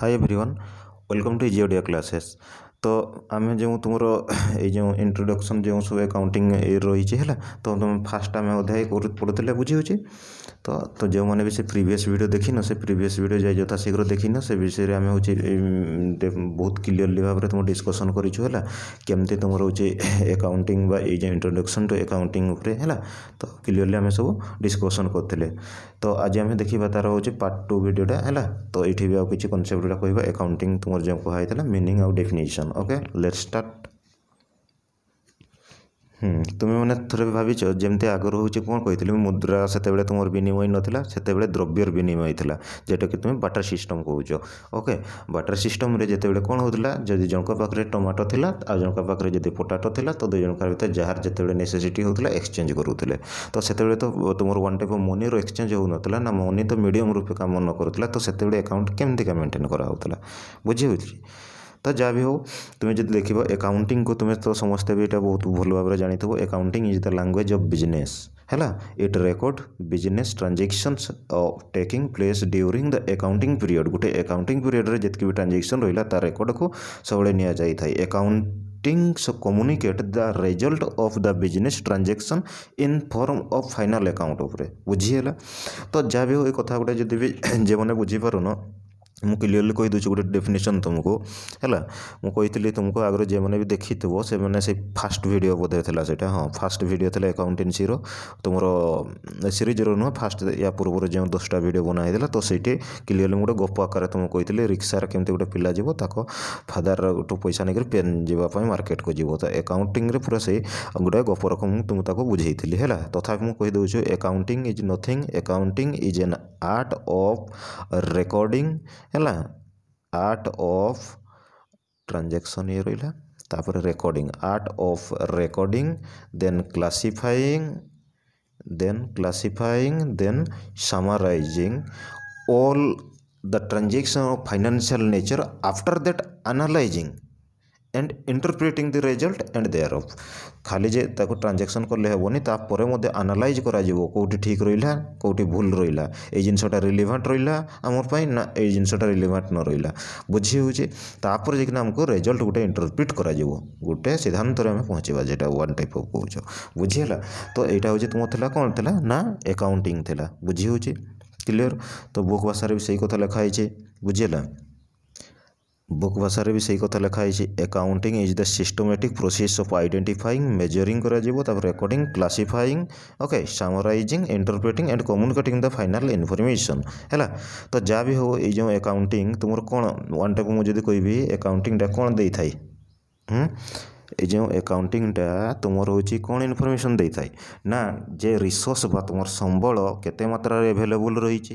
Hi everyone, welcome to Geodia classes. ତ ଆମେ ଯେଉଁ ତୁମର ଏଇ ଯେଉଁ ଇଣ୍ଟ୍ରୋଡ଼କ୍ସନ୍ ଯେଉଁ ସବୁ ଆକାଉଣ୍ଟିଂ ରହିଛି ହେଲା ତ ତୁମେ ଫାର୍ଷ୍ଟ ଆମେ ଅଧ୍ୟାୟ ପଢ଼ୁଥିଲେ ବୁଝିହେଉଛି ତ ତ ଯେଉଁମାନେ ବି ସେ ପ୍ରିଭିୟସ୍ ଭିଡ଼ିଓ ଦେଖିନ ସେ ପ୍ରିଭିୟସ୍ ଭିଡ଼ିଓ ଯାଇ ଯଥାଶୀଘ୍ର ଦେଖିନ ସେ ବିଷୟରେ ଆମେ ହେଉଛି ବହୁତ କ୍ଲିଅରଲି ଭାବରେ ତୁମ ଡିସ୍କସନ୍ କରିଛୁ ହେଲା କେମିତି ତୁମର ହେଉଛି ଆକାଉଣ୍ଟିଂ ବା ଏଇ ଯେଉଁ ଇଣ୍ଟ୍ରୋଡ଼କ୍ସନ୍ ଟୁ ଆକାଉଣ୍ଟିଂ ଉପରେ ହେଲା ତ କ୍ଲିଅରଲି ଆମେ ସବୁ ଡିସ୍କସନ୍ କରିଥିଲେ ତ ଆଜି ଆମେ ଦେଖିବା ତା'ର ହେଉଛି ପାର୍ଟ ଟୁ ଭିଡ଼ିଓଟା ହେଲା ତ ଏଇଠି ବି ଆଉ କିଛି କନସେପ୍ଟ ଗୁଡ଼ା କହିବା ଆକାଉଣ୍ଟିଂ ତୁମର ଯେଉଁ କୁହା ହେଇଥିଲା ମିନିଂ ଆଉ definition solution okay let start ତୁମେମାନେ ଥରେ ଭାବିଛ ଯେମିତି ଆଗରୁ ହେଉଛି କ'ଣ କହିଥିଲି ମୁଦ୍ରା ସେତେବେଳେ ତୁମର ବିନିମୟ ନଥିଲା ସେତେବେଳେ ଦ୍ରବ୍ୟର ବିନିମୟ ଥିଲା ଯେଉଁଟାକି ତୁମେ ବାଟର ସିଷ୍ଟମ୍ କହୁଛ ଓକେ ବାଟର ସିଷ୍ଟମ୍ରେ ଯେତେବେଳେ କ'ଣ ହେଉଥିଲା ଯଦି ଜଣଙ୍କ ପାଖରେ ଟମାଟୋ ଥିଲା ଆଉ ଜଣଙ୍କ ପାଖରେ ଯଦି ପଟାଟୋ ଥିଲା ତ ଦୁଇ ଜଣଙ୍କ ଭିତରେ ଯାହାର ଯେତେବେଳେ ନେସେସିଟି ହେଉଥିଲା ଏକ୍ସଚେଞ୍ଜ କରୁଥିଲେ ତ ସେତେବେଳେ ତ ତୁମର ୱାନ୍ ଟାଇପ୍ ଅଫ୍ ମନିର ଏକ୍ସଚେଞ୍ଜ ହେଉନଥିଲା ନା ମନି ତ ମିଡ଼ିୟମ୍ ରୂପେ କାମ ନ କରୁଥିଲା ତ ସେତେବେଳେ ଆକାଉଣ୍ଟ କେମିତିକା ମେଣ୍ଟେନ୍ କରାହେଉଥିଲା ବୁଝି ହେଉଛି ତ ଯାହା ବି ହେଉ ତୁମେ ଯଦି ଲେଖିବ ଏକାଉଣ୍ଟିଂକୁ ତୁମେ ତ ସମସ୍ତେ ବି ଏଇଟା ବହୁତ ଭଲ ଭାବରେ ଜାଣିଥିବ accounting is the language of business ହେଲା it record business transactions taking place during the accounting period ଗୋଟେ ଏକାଉଣ୍ଟିଂ ପିରିୟଡ଼ରେ ଯେତିକି ବି ଟ୍ରାଞ୍ଜାକ୍ସନ୍ ରହିଲା ତା ରେକର୍ଡ଼କୁ ସବୁବେଳେ ନିଆଯାଇଥାଏ account accounting so communicate the result of the business transaction in form of final account ଉପରେ ବୁଝି ହେଲା ତ ଯାହା ବି ହଉ ଏ କଥା ଗୋଟେ ଯଦି ବି ଯେମାନେ ବୁଝିପାରୁନ ମୁଁ କ୍ଲିଅରଲି କହିଦେଉଛି ଗୋଟେ ଡେଫିନେସନ୍ ତୁମକୁ ହେଲା ମୁଁ କହିଥିଲି ତୁମକୁ ଆଗରୁ ଯେଉଁମାନେ ବି ଦେଖିଥିବ ସେମାନେ ସେଇ ଫାଷ୍ଟ ଭିଡ଼ିଓ ବୋଧେ ଥିଲା ସେଇଟା ହଁ ଫାଷ୍ଟ ଭିଡ଼ିଓ ଥିଲା ଆକାଉଣ୍ଟେନ୍ସିର ତୁମର ସିରିଜ୍ର ନୁହଁ ଫାଷ୍ଟ ୟା ପୂର୍ବରୁ ଯେଉଁ ଦଶଟା ଭିଡ଼ିଓ ବନା ହେଇଥିଲା ତ ସେଇଠି କ୍ଲିଅରଲି ମୁଁ ଗୋଟେ ଗପ ଆକାରରେ ତୁମକୁ କହିଥିଲି ରିକ୍ସାରେ କେମିତି ଗୋଟେ ପିଲା ଯିବ ତାକୁ ଫାଦର୍ଠୁ ପଇସା ନେଇକରି ପେନ୍ ଯିବା ପାଇଁ ମାର୍କେଟକୁ ଯିବ ତ ଆକାଉଣ୍ଟିଂରେ ପୁରା ସେଇ ଗୋଟେ ଗପ ରକମ ମୁଁ ତୁମକୁ ତାକୁ ବୁଝେଇଥିଲି ହେଲା ତଥାପି ମୁଁ କହିଦେଉଛି accounting is nothing accounting is an art of recording ହେଲା ଆର୍ଟ ଅଫ୍ ଟ୍ରାଞ୍ଜାକ୍ସନ୍ ଇଏ ରହିଲା ତାପରେ recording art of recording then classifying then classifying then summarising all the transaction of financial nature after that analysing and interpreting the result and thereof ଖାଲି ଯେ ତାକୁ transaction କଲେ ହେବନି ତାପରେ ମଧ୍ୟ ଆନାଲାଇଜ୍ କରାଯିବ କେଉଁଠି ଠିକ୍ ରହିଲା କେଉଁଠି ଭୁଲ ରହିଲା ଏଇ ଜିନିଷଟା ରିଲିଭାଣ୍ଟ ରହିଲା ଆମର ପାଇଁ ନା ଏଇ ଜିନିଷଟା ରିଲିଭାଣ୍ଟ ନ ରହିଲା ବୁଝି ହେଉଛି ତାପରେ ଯାଇକିନା ଆମକୁ ରେଜଲ୍ଟ ଗୋଟେ ଇଣ୍ଟରପ୍ରିଟ୍ କରାଯିବ ଗୋଟେ ସିଦ୍ଧାନ୍ତରେ ଆମେ ପହଞ୍ଚିବା ଯେଟା ୱାନ୍ ଟାଇପ୍ ଅଫ୍ କହୁଛ ବୁଝି ହେଲା ତ ଏଇଟା ହେଉଛି ତୁମ ଥିଲା କ'ଣ ଥିଲା ନା ଏକାଉଣ୍ଟିଂ ଥିଲା ବୁଝି ହେଉଛି କ୍ଲିଅର୍ ତ ବୁକ୍ ଭାଷାରେ ବି ସେଇ କଥା ଲେଖା ହେଇଛି ବୁଝି ହେଲା ବୁକ୍ ଭାଷାରେ ବି ସେଇ କଥା ଲେଖା ହେଇଛି accounting is the systematic process of identifying measuring କରାଯିବ ତାପରେ recording classifying okay summarising interpreting and communicating the final information ହେଲା ତ ଯାହା ବି ହେଉ ଏଇ ଯେଉଁ ଆକାଉଣ୍ଟିଂ ତୁମର କ'ଣ ୱାନ୍ଟାକୁ ମୁଁ ଯଦି କହିବି ଆକାଉଣ୍ଟିଂଟା କ'ଣ ଦେଇଥାଏ ଏ ଯେଉଁ ଆକାଉଣ୍ଟିଂଟା ତୁମର ହେଉଛି କ'ଣ ଇନଫର୍ମେସନ୍ ଦେଇଥାଏ ନା ଯେ ରିସୋର୍ସ ବା ତୁମର ସମ୍ବଳ କେତେ ମାତ୍ରାରେ ଆଭେଲେବୁଲ୍ ରହିଛି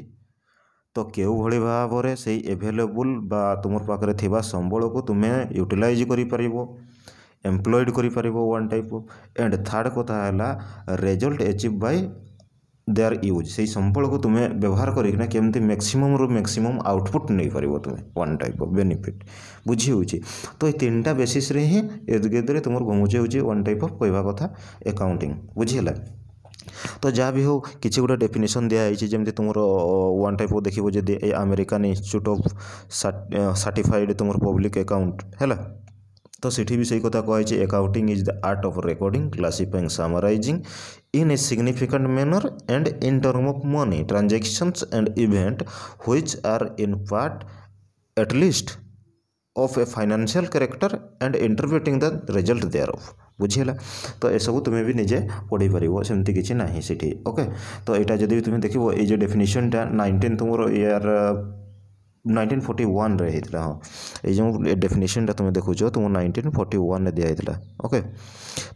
ତ କେଉଁଭଳି ଭାବରେ ସେଇ ଏଭେଲେବୁଲ୍ ବା ତୁମର ପାଖରେ ଥିବା ସମ୍ବଳକୁ ତୁମେ ୟୁଟିଲାଇଜ୍ କରିପାରିବ ଏମ୍ପ୍ଲଏଡ଼୍ କରିପାରିବ one type of and third କଥା ହେଲା result achieve by their use ସେଇ ସମ୍ବଳକୁ ତୁମେ ବ୍ୟବହାର କରିକିନା କେମିତି ମ୍ୟାକ୍ସିମମ୍ରୁ ମ୍ୟାକ୍ସିମମ୍ ଆଉଟପୁଟ୍ ନେଇପାରିବ ତୁମେ ୱାନ୍ ଟାଇପ୍ ଅଫ୍ ବେନିଫିଟ୍ ବୁଝି ହେଉଛି ତ ଏଇ ତିନିଟା ବେସିସ୍ରେ ହିଁ ଏଦ୍ଗେଦ୍ରେ ତୁମର ଘୁମୁଚି ହେଉଛି ୱାନ୍ ଟାଇପ୍ ଅଫ୍ କହିବା କଥା ଏକାଉଣ୍ଟିଂ ବୁଝି ହେଲା तो जहाँ भी हो कि गोटे डेफिनेसन दिखाई जमी तुम वन टाइप देखो जी आमेरिकान इन्यूट अफ सार्टिफाइड तुम पब्लिक एकाउंट है तो सीठी भी सही कथ कही accounting is the art of recording classifying summarising in a significant manner and in term of money transactions and event which are in part at least of a financial character and interpreting the result thereof ବୁଝିହେଲା ତ ଏସବୁ ତୁମେ ବି ନିଜେ ପଢ଼ିପାରିବ ସେମିତି କିଛି ନାହିଁ ସେଠି ଓକେ ତ ଏଇଟା ଯଦି ତୁମେ ଦେଖିବ ଏଇ ଯେଉଁ ଡେଫିନେସନ୍ଟା ନାଇଣ୍ଟିନ୍ ତୁମର ଇୟର୍ ନାଇଣ୍ଟିନ୍ ଫର୍ଟି ୱାନ୍ରେ ହେଇଥିଲା ହଁ ଏଇ ଯେଉଁ ଡେଫିନେସନ୍ଟା ତୁମେ ଦେଖୁଛ ତୁମ ନାଇଣ୍ଟିନ୍ ଫର୍ଟି ୱାନ୍ରେ ଦିଆହେଇଥିଲା ଓକେ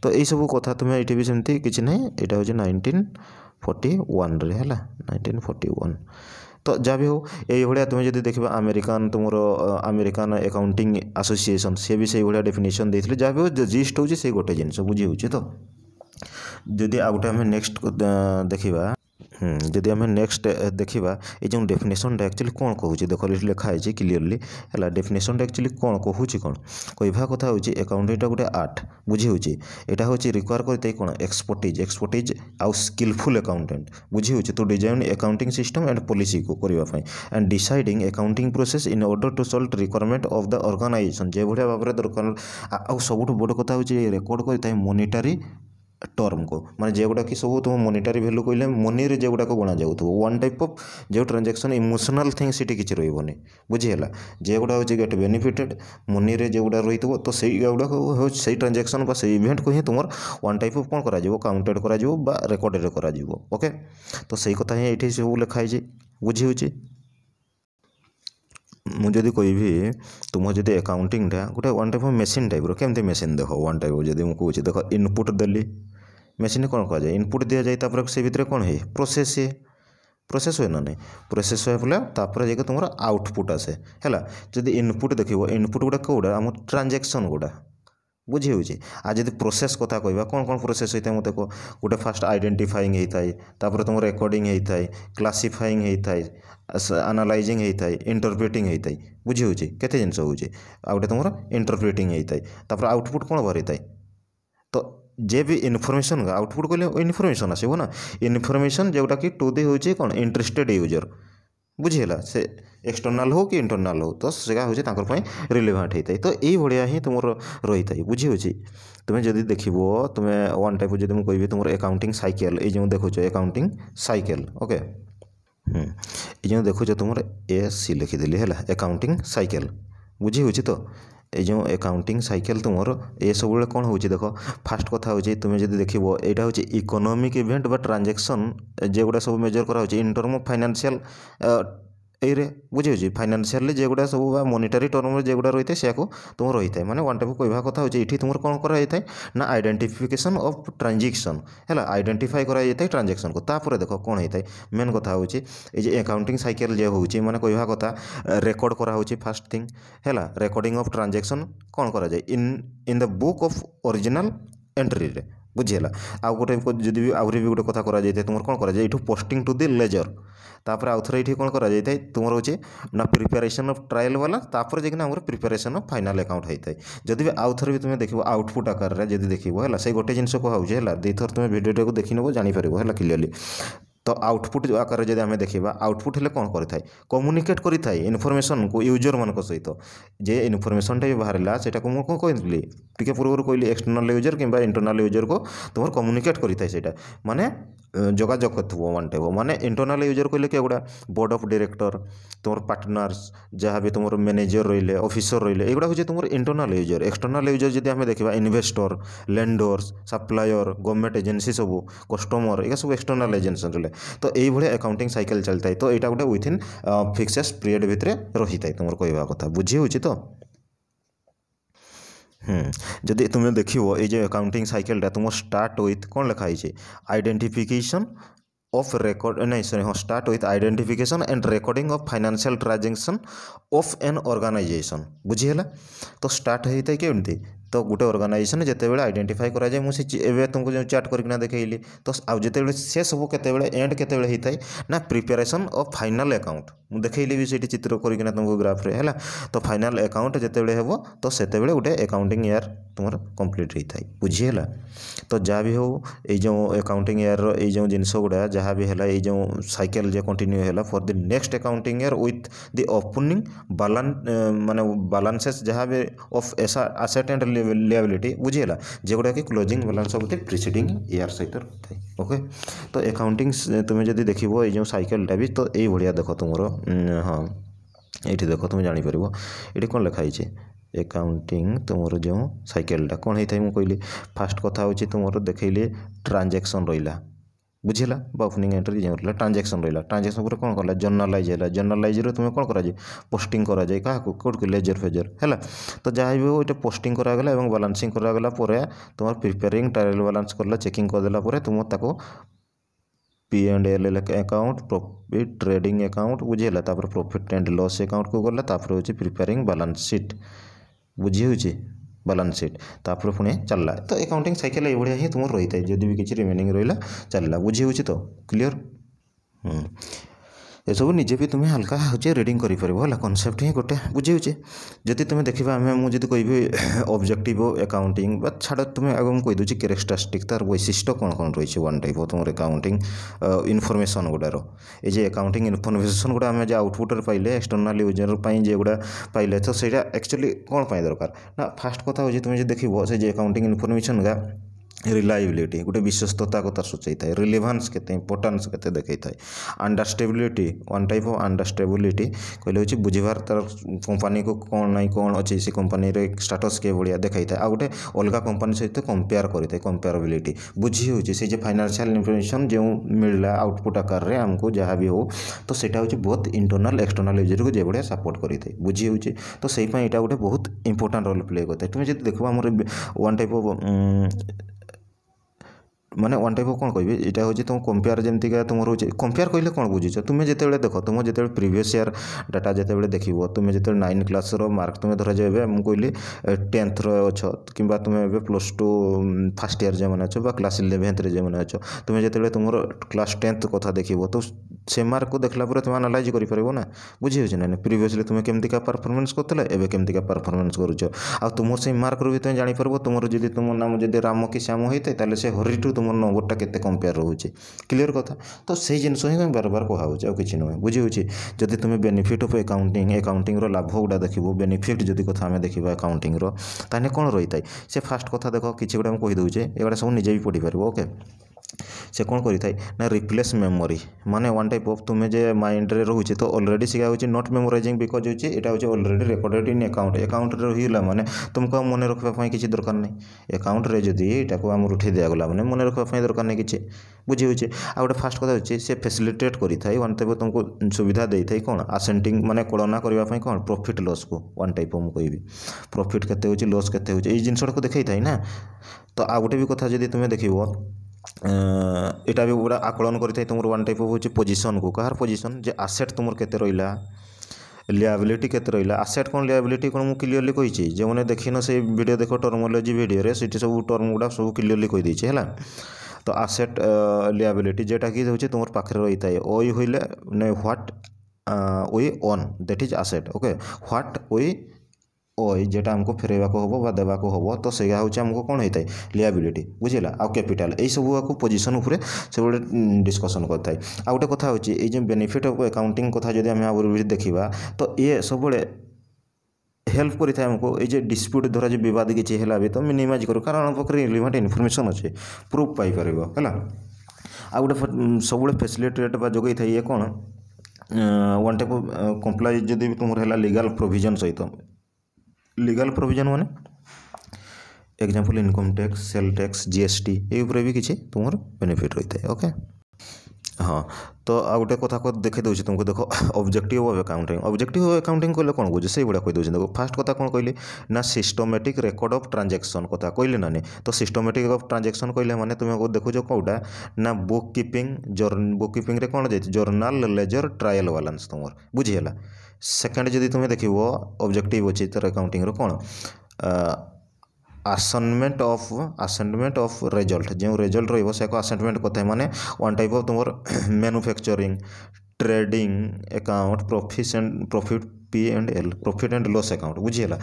ତ ଏଇସବୁ କଥା ତୁମେ ଏଇଠି ବି ସେମିତି କିଛି ନାହିଁ ଏଇଟା ହେଉଛି ନାଇଣ୍ଟିନ୍ ଫର୍ଟି ୱାନ୍ରେ ହେଲା ନାଇଣ୍ଟିନ୍ ଫର୍ଟି ୱାନ୍ ତ ଯାହା ବି ହେଉ ଏଇଭଳିଆ ତୁମେ ଯଦି ଦେଖିବ ଆମେରିକାନ୍ ତୁମର ଆମେରିକାନ୍ ଆକାଉଣ୍ଟିଂ ଆସୋସିଏସନ୍ ସେ ବି ସେଇଭଳିଆ ଡେଫିନେସନ୍ ଦେଇଥିଲେ ଯାହା ବି ହେଉ ଜିଷ୍ଟ ହେଉଛି ସେଇ ଗୋଟେ ଜିନିଷ ବୁଝି ହେଉଛି ତ ଯଦି ଆଉ ଗୋଟେ ଆମେ ନେକ୍ସଟ ଦେଖିବା ଯଦି ଆମେ ନେକ୍ସଟ ଦେଖିବା ଏ ଯେଉଁ ଡେଫିନେସନଟା ଆକ୍ଚୁଆଲି କ'ଣ କହୁଛି ଦେଖ ଲେଖା ହେଇଛି କ୍ଲିଅରଲି ହେଲା ଡେଫିନେସନଟା ଆକ୍ଚୁଆଲି କ'ଣ କହୁଛି କ'ଣ କହିବା କଥା ହେଉଛି ଆକାଉଣ୍ଟିଂଟା ଗୋଟେ ଆର୍ଟ ବୁଝି ହେଉଛି ଏଇଟା ହେଉଛି ରିକ୍ୱାର କରିଥାଏ କ'ଣ ଏକ୍ସପର୍ଟିଜ୍ ଏକ୍ସପର୍ଟିଜ୍ ଆଉ ସ୍କିଲଫୁଲ୍ ଆକାଉଣ୍ଟାଣ୍ଟ ବୁଝି ହେଉଛି to design accounting system and ପଲିସିକୁ କରିବା ପାଇଁ and deciding accounting process in order to solve requirement of the organisation ଯେଭଳିଆ ଭାବରେ ଦରକାର ଆଉ ସବୁଠୁ ବଡ଼ କଥା ହେଉଛି ରେକର୍ଡ଼ କରିଥାଏ ମନିଟାରୀ ଟର୍ମକୁ ମାନେ ଯେଉଁଗୁଡ଼ାକି ସବୁ ତୁମ ମନିଟାରୀ ଭ୍ୟାଲୁ କହିଲେ ମନିରେ ଯେଉଁଗୁଡ଼ାକ ଗଣାଯାଉଥିବ ୱାନ୍ ଟାଇପ୍ ଅଫ୍ ଯେଉଁ ଟ୍ରାଞ୍ଜାକ୍ସନ୍ ଇମୋସନାଲ୍ ଥିଙ୍ଗ ସେଠି କିଛି ରହିବନି ବୁଝିହେଲା ଯେଉଁଗୁଡ଼ା ହେଉଛି ଗେଟ୍ ବେନିଫିଟେଡ଼୍ ମନିରେ ଯେଉଁଗୁଡ଼ା ରହିଥିବ ତ ସେଇ ଗୁଡ଼ାକ ହେଉଛି ସେଇ ଟ୍ରାଞ୍ଜାକ୍ସନ୍ ବା ସେଇ ଇଭେଣ୍ଟକୁ ହିଁ ତୁମର ୱାନ୍ ଟାଇପ୍ ଅଫ୍ କ'ଣ କରାଯିବ କାଉଣ୍ଟେଡ଼୍ କରାଯିବ ବା ରେକର୍ଡ଼େଡ଼୍ କରାଯିବ ଓକେ ତ ସେଇ କଥା ହିଁ ଏଇଠି ସବୁ ଲେଖା ହେଇଛି ବୁଝି ହେଉଛି ମୁଁ ଯଦି କହିବି ତୁମ ଯଦି ଆକାଉଣ୍ଟିଂଟା ଗୋଟେ ୱାନ୍ ଟାଇପ୍ ମେସିନ୍ ଟାଇପ୍ର କେମିତି ମେସିନ୍ ଦେଖ ୱାନ୍ ଟାଇପ୍ ଯଦି ମୁଁ କହୁଛି ଦେଖ ଇନପୁଟ୍ ଦେଲି ମେସିନ୍ କ'ଣ କୁହାଯାଏ ଇନପୁଟ୍ ଦିଆଯାଏ ତାପରେ ସେ ଭିତରେ କ'ଣ ହୁଏ ପ୍ରୋସେସ୍ ହୁଏ ପ୍ରୋସେସ୍ ହୁଏ ନା ନାହିଁ ପ୍ରୋସେସ୍ ହୁଏ ବୋଲେ ତାପରେ ଯାଇକି ତୁମର ଆଉଟପୁଟ୍ ଆସେ ହେଲା ଯଦି ଇନପୁଟ୍ ଦେଖିବ ଇନପୁଟ୍ ଗୁଡ଼ା କେଉଁଟା ଆମ ଟ୍ରାଞ୍ଜାକ୍ସନ୍ ଗୁଡ଼ା ବୁଝି ହେଉଛି ଆଉ ଯଦି ପ୍ରୋସେସ୍ କଥା କହିବା କ'ଣ କ'ଣ ପ୍ରୋସେସ୍ ହୋଇଥାଏ ମୋତେ କୁହ ଗୋଟେ ଫାଷ୍ଟ ଆଇଡେଣ୍ଟିଫାଇଂ ହୋଇଥାଏ ତାପରେ ତୁମ ରେକର୍ଡ଼ିଂ ହୋଇଥାଏ କ୍ଲାସିଫାଇଂ ହୋଇଥାଏ ଆନାଲାଇଜିଂ ହୋଇଥାଏ ଇଣ୍ଟରପ୍ରିଟିଂ ହୋଇଥାଏ ବୁଝି ହେଉଛି କେତେ ଜିନିଷ ହେଉଛି ଆଉ ଗୋଟେ ତୁମର ଇଣ୍ଟରପ୍ରିଟିଂ ହୋଇଥାଏ ତାପରେ ଆଉଟପୁଟ୍ କ'ଣ ବାହାରିଥାଏ ତ ଯେ ବି ଇନଫର୍ମେସନ୍ ଆଉଟପୁଟ୍ କହିଲେ ଇନଫର୍ମେସନ୍ ଆସିବ ନା ଇନଫର୍ମେସନ୍ ଯେଉଁଟାକି ଟୁ ଦି ହେଉଛି କ'ଣ ଇଣ୍ଟରେଷ୍ଟେଡ଼୍ ୟୁଜର୍ ବୁଝିହେଲା ସେ ଏକ୍ସଟର୍ନାଲ୍ ହେଉ କି ଇଣ୍ଟର୍ନାଲ୍ ହେଉ ତ ସେଇଟା ହେଉଛି ତାଙ୍କର ପାଇଁ ରିଲେଭାଣ୍ଟ ହେଇଥାଏ ତ ଏଇଭଳିଆ ହିଁ ତୁମର ରହିଥାଏ ବୁଝିହେଉଛି ତୁମେ ଯଦି ଦେଖିବ ତୁମେ ୱାନ୍ ଟାଇପ୍ ଯଦି ମୁଁ କହିବି ତୁମର ଏକାଉଣ୍ଟିଂ ସାଇକେଲ ଏଇ ଯେଉଁ ଦେଖୁଛ ଏକାଉଣ୍ଟିଂ ସାଇକେଲ ଓକେ ହୁଁ ଏଇ ଯେଉଁ ଦେଖୁଛ ତୁମର ଏ ସି ଲେଖିଦେଲି ହେଲା ଏକାଉଣ୍ଟିଂ ସାଇକେଲ ବୁଝିହେଉଛି ତ এই যে একাউন্টিং সাইকেল তোমার এসবুলে কোণ হচ্ছে দেখ ফার্স্ট কথা হচ্ছে তুমি যদি দেখব এইটা হচ্ছে ইকোনোমিক ইভেন্ট বা ট্রানজাকশন যেগুলা সব মেজর করা হচ্ছে ইন টর্ম অফ ফাইনান্সিয়াল ଏଇରେ ବୁଝିହେଉଛି ଫାଇନାନ୍ସିଆଲି ଯେଗୁଡ଼ା ସବୁ ବା ମନିଟାରୀ ଟର୍ମରେ ଯେଗୁଡ଼ା ରହିଥାଏ ସେୟାକୁ ତୁମର ରହିଥାଏ ମାନେ ୱାନ୍ ଟାଇପ୍ କହିବା କଥା ହେଉଛି ଏଠି ତୁମର କ'ଣ କରାଯାଇଥାଏ ନା ଆଇଡେଣ୍ଟିଫିକେସନ୍ ଅଫ୍ ଟ୍ରାଞ୍ଜାକ୍ସନ୍ ହେଲା ଆଇଡେଣ୍ଟିଫାଏ କରାଯାଇଥାଏ ଟ୍ରାଞ୍ଜାକ୍ସନ୍କୁ ତାପରେ ଦେଖ କ'ଣ ହେଇଥାଏ ମେନ୍ କଥା ହେଉଛି ଏଇ ଯେ ଆକାଉଣ୍ଟିଂ ସାଇକେଲ୍ ଯେ ହେଉଛି ମାନେ କହିବା କଥା ରେକର୍ଡ଼ କରାହେଉଛି ଫାର୍ଷ୍ଟ ଥିଙ୍ଗ ହେଲା ରେକର୍ଡ଼ିଂ ଅଫ୍ ଟ୍ରାଞ୍ଜାକ୍ସନ୍ କ'ଣ କରାଯାଏ in in the book of original ଏଣ୍ଟ୍ରିରେ ବୁଝିହେଲା ଆଉ ଗୋଟେ ଯଦି ବି ଆହୁରି ବି ଗୋଟେ କଥା କରାଯାଇଥାଏ ତୁମର କ'ଣ କରାଯାଏ ଏଇଠୁ ପୋଷ୍ଟିଂ ଟୁ ଦି ଲେଜର୍ ତାପରେ ଆଉଥରେ ଏଇଠି କ'ଣ କରାଯାଇଥାଏ ତୁମର ହେଉଛି ନା ପ୍ରିପାରେସନ୍ ଅଫ୍ ଟ୍ରାଏଲ୍ ବାଲା ତାପରେ ଯାଇକିନା ଆମର ପ୍ରିପାରେସନ୍ ଅଫ୍ ଫାଇନାଲ୍ ଆକାଉଣ୍ଟ ହେଇଥାଏ ଯଦି ବି ଆଉଥରେ ବି ତୁମେ ଦେଖିବ ଆଉଟପୁଟ୍ ଆକାରରେ ଯଦି ଦେଖିବ ହେଲା ସେଇ ଗୋଟେ ଜିନିଷ କୁହା ହେଉଛି ହେଲା ଦୁଇଥର ତୁମେ ଭିଡ଼ିଓଟାକୁ ଦେଖିନେବ ଜାଣିପାରିବ ହେଲା କ୍ଲିଅରଲି ତ ଆଉଟପୁଟ୍ ଆକାରରେ ଯଦି ଆମେ ଦେଖିବା ଆଉଟପୁଟ୍ ହେଲେ କ'ଣ କରିଥାଏ କମ୍ୟୁନିକେଟ୍ କରିଥାଏ ଇନଫର୍ମେସନ୍କୁ ୟୁଜର୍ମାନଙ୍କ ସହିତ ଯେ ଇନଫର୍ମେସନ୍ଟା ବି ବାହାରିଲା ସେଟାକୁ ମୁଁ କ'ଣ କହିଥିଲି ଟିକେ ପୂର୍ବରୁ କହିଲି ଏକ୍ସଟର୍ନାଲ୍ ୟୁଜର୍ କିମ୍ବା ଇଣ୍ଟରନାଲ୍ ୟୁଜର୍କୁ ତୁମର କମ୍ୟୁନିକେଟ୍ କରିଥାଏ ସେଇଟା ମାନେ ଯୋଗାଯୋଗ କରିଥିବ ୱାନ୍ଟେବ ମାନେ ଇଣ୍ଟରନାଲ୍ ୟୁଜର୍ କହିଲେ କିଏ ଗୁଡ଼ା ବୋର୍ଡ଼ ଅଫ୍ ଡିରେକ୍ଟର ତୁମର ପାର୍ଟନର୍ସ ଯାହା ବି ତୁମର ମ୍ୟାନେଜର୍ ରହିଲେ ଅଫିସର୍ ରହିଲେ ଏଗୁଡ଼ା ହେଉଛି ତୁମର ଇଣ୍ଟରନାଲ୍ ୟୁଜର୍ ଏକ୍ସଟର୍ନାଲ୍ ୟୁଜର୍ ଯଦି ଆମେ ଦେଖିବା investor lenders supplier government agency ସବୁ କଷ୍ଟମର ଏଗୁଡ଼ା ସବୁ ଏକ୍ସଟର୍ନାଲ୍ ଏଜେନ୍ସି ରହିଲେ ତ ଏଇଭଳିଆ ଆକାଉଣ୍ଟିଂ ସାଇକେଲ ଚାଲିଥାଏ ତ ଏଇଟା ଗୋଟେ ୱିଥିନ୍ ଫିକ୍ସେସ୍ ପିରିୟଡ଼ ଭିତରେ ରହିଥାଏ ତୁମର କହିବା କଥା ବୁଝି ହେଉଛି ତ ଯଦି ତୁମେ ଦେଖିବ ଏଇ ଯେ ଆକାଉଣ୍ଟିଂ ସାଇକେଲଟା ତୁମ ଷ୍ଟାର୍ଟ ୱିଥ୍ କ'ଣ ଲେଖା ହେଇଛି ଆଇଡେଣ୍ଟିଫିକେସନ୍ অফ রেকর্ড নাই সরি হ্যাঁ start with identification and recording of financial transaction of an organisation বুঝিগলা তো স্টার্ট হয়ে থাকে কেমতি तो गोटे अर्गानाइजेसन जिते आइडेटिफाई कराए कर तुमको जो चार्ट करना देखली तो आज जिते से सब के एंड केत ना प्रिपेरेसन अफ फाइनाल एकाउंट मुझे देखली भी सीट चित्र करना तुमको ग्राफ्रे है तो फाइनाल एकाउंट जितेबले हे तो से गोटे एकाउंटिंग इयर तुम कम्प्लीट होता है बुझीला तो जहाँ भी ये यो एकाउंटिंग इयर रो जिन जिनस गुड़ा जहाँ भी है ये सैकेल जे कंटिन्यू है for the next accounting year ओथ दि ओपनिंग बाला मानने बालान्सेस जहाँ भी अफ आसेट एंड ଲିଆବିଲିଟି ବୁଝିହେଲା ଯେଗୁଡ଼ାକି closing balance of the preceding year ସହିତ ରହିଥାଏ ଓକେ ତ ଏକାଉଣ୍ଟିଂ ତୁମେ ଯଦି ଦେଖିବ ଏଇ ଯେଉଁ ସାଇକେଲଟା ବି ତ ଏଇଭଳିଆ ଦେଖ ତୁମର ହଁ ଏଇଠି ଦେଖ ତୁମେ ଜାଣିପାରିବ ଏଠି କ'ଣ ଲେଖା ହେଇଛି ଏକାଉଣ୍ଟିଂ ତୁମର ଯେଉଁ ସାଇକେଲଟା କ'ଣ ହେଇଥାଏ ମୁଁ କହିଲି ଫାର୍ଷ୍ଟ କଥା ହେଉଛି ତୁମର ଦେଖେଇଲେ ଟ୍ରାଞ୍ଜାକ୍ସନ୍ ରହିଲା ବୁଝିଲା ବା ଓପନିଂ ଏଣ୍ଟ୍ରି ଯେଉଁ ରହିଲା ଟ୍ରାଞ୍ଜାକ୍ସନ୍ ରହିଲା ଟ୍ରାଞ୍ଜାକ୍ସନ୍ ଉପରେ କ'ଣ କଲା ଜର୍ନାଲାଇଜ୍ ହେଲା ଜର୍ନାଲାଇଜ୍ରେ ତୁମେ କ'ଣ କରାଯାଏ ପୋଷ୍ଟିଂ କରାଯାଏ କାହାକୁ କେଉଁଠିକୁ ଲେଜର୍ ଫେଜର୍ ହେଲା ତ ଯାହା ବି ଏଇଟା ପୋଷ୍ଟିଂ କରାଗଲା ଏବଂ ବାଲାନ୍ସିଂ କରାଗଲା ପରେ ତୁମର ପ୍ରିପେୟାରିଂ ଟ୍ରାଏଲ୍ ବାଲାନ୍ସ କଲା ଚେକିଂ କରିଦେଲା ପରେ ତୁମ ତାକୁ P and L L account profit trading account ବୁଝିହେଲା ତାପରେ ପ୍ରଫିଟ୍ ଆଣ୍ଡ ଲସ୍ ଆକାଉଣ୍ଟକୁ ଗଲା ତାପରେ ହେଉଛି ପ୍ରିପେୟାରିଂ ବାଲାନ୍ସ ସିଟ୍ ବୁଝି ହେଉଛି ବାଲାନ୍ସ ସିଟ୍ ତାପରେ ପୁଣି ଚାଲିଲା ତ ଏକାଉଣ୍ଟିଂ ସାଇକେଲ ଏଇଭଳିଆ ହିଁ ତୁମର ରହିଥାଏ ଯଦି ବି କିଛି ରିମେନିଂ ରହିଲା ଚାଲିଲା ବୁଝି ହେଉଛି ତ କ୍ଲିଅର୍ ହୁଁ ଏସବୁ ନିଜେ ବି ତୁମେ ହାଲକା ହେଉଛି ରିଡ଼ିଂ କରିପାରିବ ହେଲା କନସେପ୍ଟ ହିଁ ଗୋଟେ ବୁଝେଉଛେ ଯଦି ତୁମେ ଦେଖିବା ଆମେ ମୁଁ ଯଦି କହିବି ଅବଜେକ୍ଟିଭ୍ ଆକାଉଣ୍ଟିଂ ବା ଛାଡ଼ ତୁମେ ଆଗ ମୁଁ କହିଦେଉଛି କ୍ୟାରେକ୍ଟରିଷ୍ଟିକ୍ ତାର ବୈଶିଷ୍ଟ୍ୟ କ'ଣ କ'ଣ ରହିଛି ୱାନ୍ ଟାଇପ୍ ଅଫ୍ ତୁମର ଆକାଉଣ୍ଟିଂ ଇନଫର୍ମେସନ୍ ଗୁଡ଼ାର ଏ ଯେ ଆକାଉଣ୍ଟିଂ ଇନଫର୍ମେସନ୍ ଗୁଡ଼ା ଆମେ ଯେ ଆଉଟପୁଟ୍ରେ ପାଇଲେ ଏକ୍ସଟର୍ନାଲ୍ ୟୁଜର୍ ପାଇଁ ଯେଗୁଡ଼ା ପାଇଲେ ତ ସେଇଟା ଆକ୍ଚୁଆଲି କ'ଣ ପାଇଁ ଦରକାର ନା ଫାର୍ଷ୍ଟ କଥା ହେଉଛି ତୁମେ ଯଦି ଦେଖିବ ସେ ଯେ ଆକାଉଣ୍ଟିଂ ଇନଫର୍ମେସନ୍ ଗୁଡ଼ା ରିଲାଏବିଲିଟି ଗୋଟେ ବିଶ୍ୱସ୍ତତା କଥା ସୂଚାଇଥାଏ ରିଲିଭାନ୍ସ କେତେ ଇମ୍ପୋର୍ଟାନ୍ସ କେତେ ଦେଖାଇଥାଏ understandability one type of understandability କହିଲେ ହେଉଛି ବୁଝିବାର ତା'ର କମ୍ପାନୀକୁ କ'ଣ ନାହିଁ କ'ଣ ଅଛି ସେ କମ୍ପାନୀରେ ଷ୍ଟାଟସ୍ କିଭଳିଆ ଦେଖାଇଥାଏ ଆଉ ଗୋଟେ ଅଲଗା କମ୍ପାନୀ ସହିତ କମ୍ପେୟାର କରିଥାଏ କମ୍ପେୟାରବିଲିଟି ବୁଝି ହେଉଛି ସେ ଯେ ଫାଇନାନ୍ସିଆଲ ଇନଫର୍ମେସନ୍ ଯେଉଁ ମିଳିଲା ଆଉଟପୁଟ୍ ଆକାରରେ ଆମକୁ ଯାହା ବି ହେଉ ତ ସେଇଟା ହେଉଛି ବହୁତ ଇଣ୍ଟରନାଲ୍ ଏକ୍ସଟର୍ନାଲ୍ ୟୁଜର୍କୁ ଯେଭଳିଆ ସପୋର୍ଟ କରିଥାଏ ବୁଝି ହେଉଛି ତ ସେଇପାଇଁ ଏଇଟା ଗୋଟେ ବହୁତ ଇମ୍ପୋର୍ଟାଣ୍ଟ ରୋଲ୍ ପ୍ଲେ କରିଥାଏ ତୁମେ ଯଦି ଦେଖିବ ଆମର ୱାନ୍ ଟାଇପ୍ ଅଫ୍ ମାନେ ୱାନ୍ ଟାଇପ୍ ଅଫ୍ କ'ଣ କହିବି ଏଇଟା ହେଉଛି ତୁମ କମ୍ପେୟାର ଯେମିତିକା ତୁମର ହେଉଛି କମ୍ପେୟାର କହିଲେ କ'ଣ ବୁଝୁଛ ତୁମେ ଯେତେବେଳେ ଦେଖ ତୁମ ଯେତେବେଳେ ପ୍ରିଭିୟସ୍ ଇୟର୍ ଡାଟା ଯେତେବେଳେ ଦେଖିବ ତୁମେ ଯେତେବେଳେ ନାଇନ୍ କ୍ଲାସ୍ର ମାର୍କ ତୁମେ ଧରାଯାଉ ଏବେ ମୁଁ କହିଲି ଟେନ୍ଥର ଅଛ କିମ୍ବା ତୁମେ ଏବେ ପ୍ଲସ୍ ଟୁ ଫାର୍ଷ୍ଟ ଇୟର୍ ଯେଉଁମାନେ ଅଛ ବା କ୍ଲାସ୍ ଇଲେଭେନ୍ଥରେ ଯେଉଁମାନେ ଅଛ ତୁମେ ଯେତେବେଳେ ତୁମର କ୍ଲାସ୍ ଟେନ୍ଥ କଥା ଦେଖିବ ତ ସେ ମାର୍କକୁ ଦେଖିଲା ପରେ ତୁମେ ଆନାଲାଇଜ୍ କରିପାରିବ ନା ବୁଝିହେଉଛି ନା ପ୍ରିଭିୟସ୍ଲି ତୁମେ କେମିତିକା ପରଫର୍ମାନ୍ସ କରୁଥିଲ ଏବେ କେମିତିକା ପରଫର୍ମାନ୍ସ କରୁଛ ଆଉ ତୁମର ସେଇ ମାର୍କରୁ ବି ତୁମେ ଜାଣିପାରିବ ତୁମର ଯଦି ତୁମ ନାମ ଯଦି ରାମ କି ଶ୍ୟାମ ହେଇଥାଏ ତାହେଲେ ସେ ହରିଠୁ ତୁମ ମୋର ନମ୍ବରଟା କେତେ କମ୍ପେୟାର ରହୁଛି କ୍ଲିଅର କଥା ତ ସେଇ ଜିନିଷ ହିଁ ବାରବାର କୁହାହେଉଛି ଆଉ କିଛି ନୁହେଁ ବୁଝିହେଉଛି ଯଦି ତୁମେ ବେନିଫିଟ୍ ଅଫ୍ ଏକାଉଣ୍ଟିଂ ଏକାଉଣ୍ଟିଂର ଲାଭ ଗୁଡ଼ା ଦେଖିବ ବେନିଫିଟ୍ ଯଦି କଥା ଆମେ ଦେଖିବା ଏକାଉଣ୍ଟିଂର ତାହେଲେ କ'ଣ ରହିଥାଏ ସେ ଫାର୍ଷ୍ଟ କଥା ଦେଖ କିଛି ଗୋଟେ ଆମେ କହିଦେଉଛେ ଏଗୁଡ଼ା ସବୁ ନିଜେ ବି ପଢ଼ିପାରିବ ଓକେ ସେ କ'ଣ କରିଥାଏ ନା ରିପ୍ଲେସ୍ ମେମୋରି ମାନେ ୱାନ୍ ଟାଇପ୍ ଅଫ୍ ତୁମେ ଯେ ମାଇଣ୍ଡରେ ରହୁଛି ତ ଅଲରେଡ଼ି ସେଇଟା ହେଉଛି ନଟ୍ ମେମୋରାଇଜିଂ ବିକଜ୍ ହେଉଛି ଏଇଟା ହେଉଛି ଅଲରେଡ଼ି ରେକର୍ଡ଼େଡ଼୍ ଇନ୍ ଆକାଉଣ୍ଟ ଆକାଉଣ୍ଟରେ ରହିଗଲା ମାନେ ତୁମକୁ ଆଉ ମନେ ରଖିବା ପାଇଁ କିଛି ଦରକାର ନାହିଁ ଆକାଉଣ୍ଟରେ ଯଦି ଏଇଟାକୁ ଆମର ଉଠାଇ ଦିଆଗଲା ମାନେ ମନେ ରଖିବା ପାଇଁ ଦରକାର ନାହିଁ କିଛି ବୁଝି ହେଉଛି ଆଉ ଗୋଟେ ଫାଷ୍ଟ କଥା ହେଉଛି ସେ ଫେସିଲିଟେଟ୍ କରିଥାଏ ୱାନ୍ ଟାଇପ୍ ତୁମକୁ ସୁବିଧା ଦେଇଥାଏ କ'ଣ ଆସେଣ୍ଟିଂ ମାନେ କଳନା କରିବା ପାଇଁ କ'ଣ ପ୍ରଫିଟ୍ ଲସ୍କୁ ୱାନ୍ ଟାଇପ୍ ମୁଁ କହିବି ପ୍ରଫିଟ୍ କେତେ ହେଉଛି ଲସ୍ କେତେ ହେଉଛି ଏଇ ଜିନିଷଟାକୁ ଦେଖାଇଥାଏ ନା ତ ଆଉ ଗୋଟେ ବି କଥା ଯଦି ତୁମେ ଦେଖିବ ଏଇଟା ବି ପୁରା ଆକଳନ କରିଥାଏ ତୁମର ୱାନ୍ ଟାଇପ୍ ଅଫ୍ ହେଉଛି ପୋଜିସନ୍କୁ କାହାର ପୋଜିସନ୍ ଯେ ଆସେଟ୍ ତୁମର କେତେ ରହିଲା ଲିଆବିଲିଟି କେତେ ରହିଲା ଆସେଟ୍ କ'ଣ ଲିଆବିଲିଟି କ'ଣ ମୁଁ କ୍ଲିଅରଲି କହିଛି ଯେଉଁମାନେ ଦେଖିନ ସେଇ ଭିଡ଼ିଓ ଦେଖ ଟର୍ମୋଲୋଜି ଭିଡ଼ିଓରେ ସେଠି ସବୁ ଟର୍ମ ଗୁଡ଼ା ସବୁ କ୍ଲିଅରଲି କହିଦେଇଛି ହେଲା ତ ଆସେଟ୍ ଲିଆବିଲିଟି ଯେଉଁଟାକି ହେଉଛି ତୁମର ପାଖରେ ରହିଥାଏ ଓଇ ହୋଇଲେ ମାନେ what we own that is asset okay what we owe যেটা ଆମକୁ ଫେରାଇବାକୁ ହେବ ବା ଦେବାକୁ ହେବ ତ ସେଇଆ ହେଉଛି ଆମକୁ କ'ଣ ହେଇଥାଏ ଲିଆବିଲିଟି ବୁଝିଲା ଆଉ କ୍ୟାପିଟାଲ ଏଇସବୁ ଆକୁ ପୋଜିସନ୍ ଉପରେ ସେଗୁଡ଼େ ଡିସ୍କସନ୍ କରିଥାଏ ଆଉ ଗୋଟେ କଥା ହେଉଛି ଏଇ ଯେଉଁ ବେନିଫିଟ୍ ଅଫ୍ ଆକାଉଣ୍ଟିଂ କଥା ଯଦି ଆମେ ଆଗରୁ ବି ଦେଖିବା ତ ଇଏ ସବୁବେଳେ ହେଲ୍ପ କରିଥାଏ ଆମକୁ ଏଇ ଯେ ଡିସ୍ପ୍ୟୁଟ୍ ଧରାଯାଉ ବିବାଦ କିଛି ହେଲା ବି ତ ମିନିମାଇଜ୍ କରୁ କାରଣ ଆମ ପାଖରେ ରିଲିଭେଣ୍ଟ ଇନଫର୍ମେସନ୍ ଅଛି ପ୍ରୁଫ୍ ପାଇପାରିବ ହେଲା ଆଉ ଗୋଟେ ସବୁବେଳେ ଫେସିଲିଟେଟ୍ ବା ଯୋଗାଇଥାଏ ଇଏ କ'ଣ ୱାନ୍ ଟାଇପ୍ ଅଫ୍ କମ୍ପ୍ଲାଇ ଯଦି ତୁମର ହେଲା ଲିଗାଲ୍ ପ୍ରୋଭିଜନ୍ ସହିତ লিগাল প্রোভিজন मान example income tax sale tax GST এই উপরে বি কিছু তোমার বেনিফিট হয়ে থাকে ওকে हाँ तो आ गोटे कथा देखे दूसरी तुमको देख object of accounting object of accounting कहले कौन कहे से भाग कहीदे देखो फास्ट कथ कौन कहली ना सिस्टमेटिक रेकर्ड अफ ट्रांजाक्शन कथा कहले ना तो सिस्टमेटिक अफ ट्रांजाक्शन कहले मैंने तुम देखुच कौटा ना बुक किपिंग बुक किपिंग कौन जाए जर्नाल लेजर ट्राएल बालान्स तुम बुझीगला ସେକେଣ୍ଡ ଯଦି ତୁମେ ଦେଖିବ ଅବଜେକ୍ଟିଭ୍ ଅଛି ତା'ର ଆକାଉଣ୍ଟିଂର କ'ଣ ascertainment of ascertainment of result ଯେଉଁ ରେଜଲ୍ଟ ରହିବ ସେକୁ ଆସେଣ୍ଟମେଣ୍ଟ କଥା ମାନେ ୱାନ୍ ଟାଇପ୍ ଅଫ୍ ତୁମର manufacturing trading account proficient profit P and L profit and loss account ବୁଝିହେଲା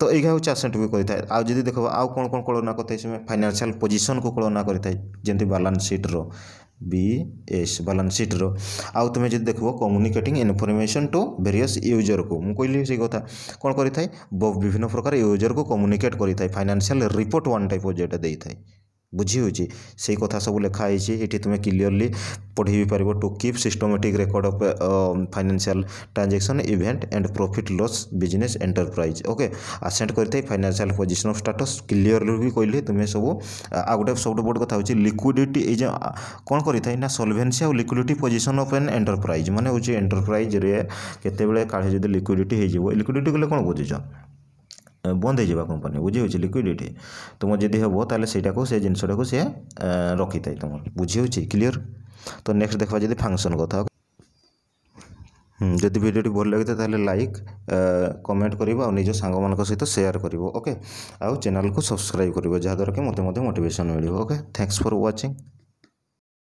ତ ଏଇଟା ହେଉଛି ଆସେଣ୍ଟ ବି କରିଥାଏ ଆଉ ଯଦି ଦେଖିବ ଆଉ କ'ଣ କ'ଣ କଳନା କରିଥାଏ ସେ ଫାଇନାନ୍ସିଆଲ ପୋଜିସନକୁ କଳନା କରିଥାଏ ଯେମିତି ବାଲାନ୍ସ ସିଟ୍ର ବିଏସ୍ ବାଲାନ୍ସ ସିଟ୍ର ଆଉ ତୁମେ ଯଦି ଦେଖିବ କମ୍ୟୁନିକେଟିଂ ଇନଫର୍ମେସନ୍ ଟୁ ଭେରିୟସ୍ ୟୁଜର୍କୁ ମୁଁ କହିଲି ସେଇ କଥା କ'ଣ କରିଥାଏ ବିଭିନ୍ନ ପ୍ରକାର ୟୁଜର୍କୁ କମ୍ୟୁନିକେଟ୍ କରିଥାଏ ଫାଇନାନ୍ସିଆଲ୍ ରିପୋର୍ଟ ୱାନ୍ ଟାଇପ୍ ଯେଉଁଟା ଦେଇଥାଏ ବୁଝିହେଉଛି ସେଇ କଥା ସବୁ ଲେଖା ହେଇଛି ଏଠି ତୁମେ କ୍ଲିଅରଲି ପଢ଼ି ବି ପାରିବ to keep systematic record of financial transaction event and profit loss business enterprise okay ascertain କରିଥାଏ financial position of status clearly ବି କହିଲେ ତୁମେ ସବୁ ଆଉ ଗୋଟେ ସବୁଠୁ ବଡ଼ କଥା ହେଉଛି ଲିକ୍ୱିଡିଟି ଏଇ ଯେଉଁ କ'ଣ କରିଥାଏ ନା ସଲଭେନ୍ସି ଆଉ liquidity position of an enterprise ମାନେ ହେଉଛି ଏଣ୍ଟରପ୍ରାଇଜ୍ରେ କେତେବେଳେ କାଳେ ଯଦି ଲିକ୍ୱିଡିଟି ହେଇଯିବ ଲିକ୍ୱିଡିଟି କହିଲେ କ'ଣ ବୁଝୁଛ ବନ୍ଦ ହେଇଯିବା କମ୍ପାନୀ ବୁଝିହେଉଛି ଲିକ୍ୱିଡ଼ିଟି ତୁମର ଯଦି ହେବ ତାହେଲେ ସେଇଟାକୁ ସେ ଜିନିଷଟାକୁ ସିଏ ରଖିଥାଏ ତୁମର ବୁଝିହେଉଛି କ୍ଲିଅର୍ ତ ନେକ୍ସଟ ଦେଖିବା ଯଦି ଫଙ୍କସନ୍ କଥା ଯଦି ଭିଡ଼ିଓଟି ଭଲ ଲାଗିଥାଏ ତାହେଲେ ଲାଇକ୍ କମେଣ୍ଟ କରିବ ଆଉ ନିଜ ସାଙ୍ଗମାନଙ୍କ ସହିତ ସେୟାର କରିବ ଓକେ ଆଉ ଚ୍ୟାନେଲକୁ ସବସ୍କ୍ରାଇବ୍ କରିବ ଯାହାଦ୍ୱାରା କି ମୋତେ ମଧ୍ୟ ମୋଟିଭେସନ୍ ମିଳିବ ଓକେ ଥ୍ୟାଙ୍କସ୍ ଫର୍ ୱାଚିଂ